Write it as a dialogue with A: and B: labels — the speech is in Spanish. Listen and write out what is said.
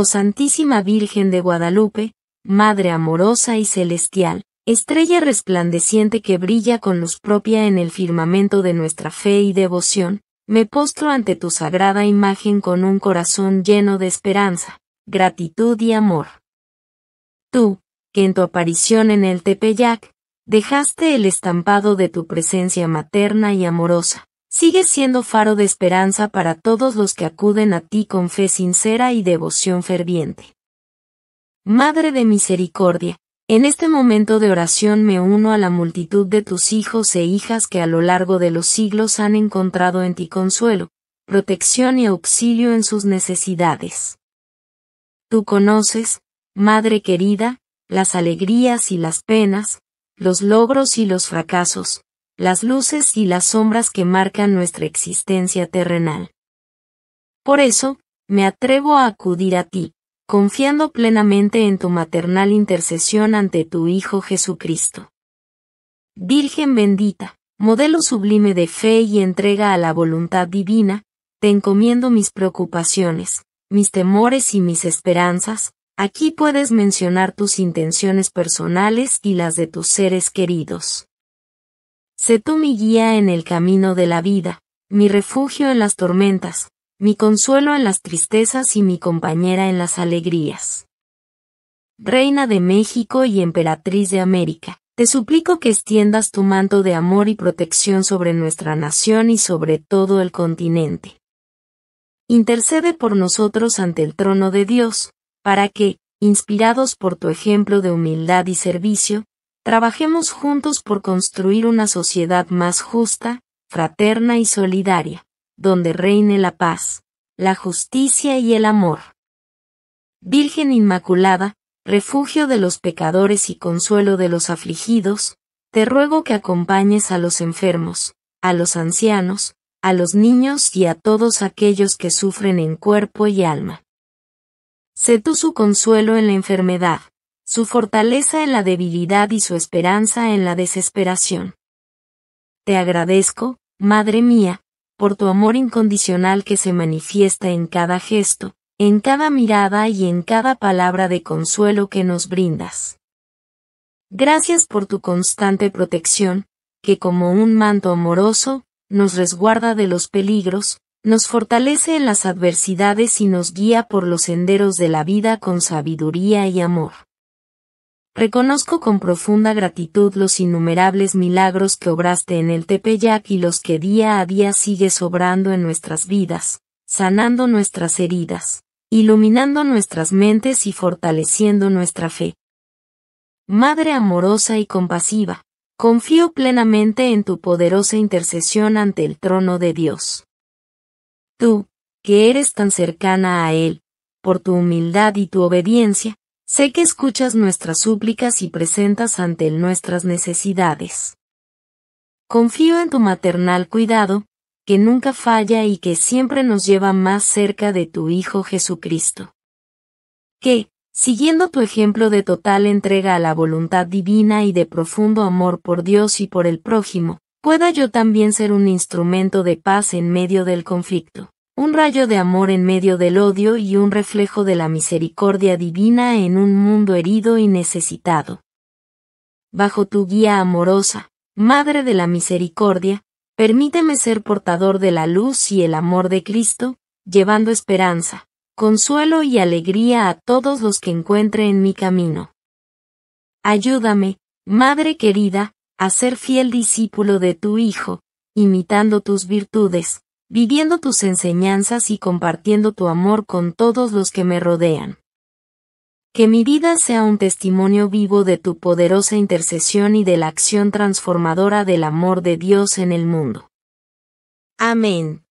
A: Oh Santísima Virgen de Guadalupe, Madre amorosa y celestial, estrella resplandeciente que brilla con luz propia en el firmamento de nuestra fe y devoción, me postro ante tu sagrada imagen con un corazón lleno de esperanza, gratitud y amor. Tú, que en tu aparición en el Tepeyac, dejaste el estampado de tu presencia materna y amorosa, Sigue siendo faro de esperanza para todos los que acuden a ti con fe sincera y devoción ferviente. Madre de Misericordia, en este momento de oración me uno a la multitud de tus hijos e hijas que a lo largo de los siglos han encontrado en ti consuelo, protección y auxilio en sus necesidades. Tú conoces, Madre querida, las alegrías y las penas, los logros y los fracasos, las luces y las sombras que marcan nuestra existencia terrenal. Por eso, me atrevo a acudir a ti, confiando plenamente en tu maternal intercesión ante tu Hijo Jesucristo. Virgen bendita, modelo sublime de fe y entrega a la voluntad divina, te encomiendo mis preocupaciones, mis temores y mis esperanzas, aquí puedes mencionar tus intenciones personales y las de tus seres queridos. Sé tú mi guía en el camino de la vida, mi refugio en las tormentas, mi consuelo en las tristezas y mi compañera en las alegrías. Reina de México y Emperatriz de América, te suplico que extiendas tu manto de amor y protección sobre nuestra nación y sobre todo el continente. Intercede por nosotros ante el trono de Dios, para que, inspirados por tu ejemplo de humildad y servicio, Trabajemos juntos por construir una sociedad más justa, fraterna y solidaria, donde reine la paz, la justicia y el amor. Virgen Inmaculada, refugio de los pecadores y consuelo de los afligidos, te ruego que acompañes a los enfermos, a los ancianos, a los niños y a todos aquellos que sufren en cuerpo y alma. Sé tú su consuelo en la enfermedad, su fortaleza en la debilidad y su esperanza en la desesperación. Te agradezco, Madre mía, por tu amor incondicional que se manifiesta en cada gesto, en cada mirada y en cada palabra de consuelo que nos brindas. Gracias por tu constante protección, que como un manto amoroso, nos resguarda de los peligros, nos fortalece en las adversidades y nos guía por los senderos de la vida con sabiduría y amor. Reconozco con profunda gratitud los innumerables milagros que obraste en el Tepeyac y los que día a día sigues obrando en nuestras vidas, sanando nuestras heridas, iluminando nuestras mentes y fortaleciendo nuestra fe. Madre amorosa y compasiva, confío plenamente en tu poderosa intercesión ante el trono de Dios. Tú, que eres tan cercana a Él, por tu humildad y tu obediencia, Sé que escuchas nuestras súplicas y presentas ante Él nuestras necesidades. Confío en tu maternal cuidado, que nunca falla y que siempre nos lleva más cerca de tu Hijo Jesucristo. Que, siguiendo tu ejemplo de total entrega a la voluntad divina y de profundo amor por Dios y por el prójimo, pueda yo también ser un instrumento de paz en medio del conflicto un rayo de amor en medio del odio y un reflejo de la misericordia divina en un mundo herido y necesitado. Bajo tu guía amorosa, Madre de la Misericordia, permíteme ser portador de la luz y el amor de Cristo, llevando esperanza, consuelo y alegría a todos los que encuentre en mi camino. Ayúdame, Madre querida, a ser fiel discípulo de tu Hijo, imitando tus virtudes, viviendo tus enseñanzas y compartiendo tu amor con todos los que me rodean. Que mi vida sea un testimonio vivo de tu poderosa intercesión y de la acción transformadora del amor de Dios en el mundo. Amén.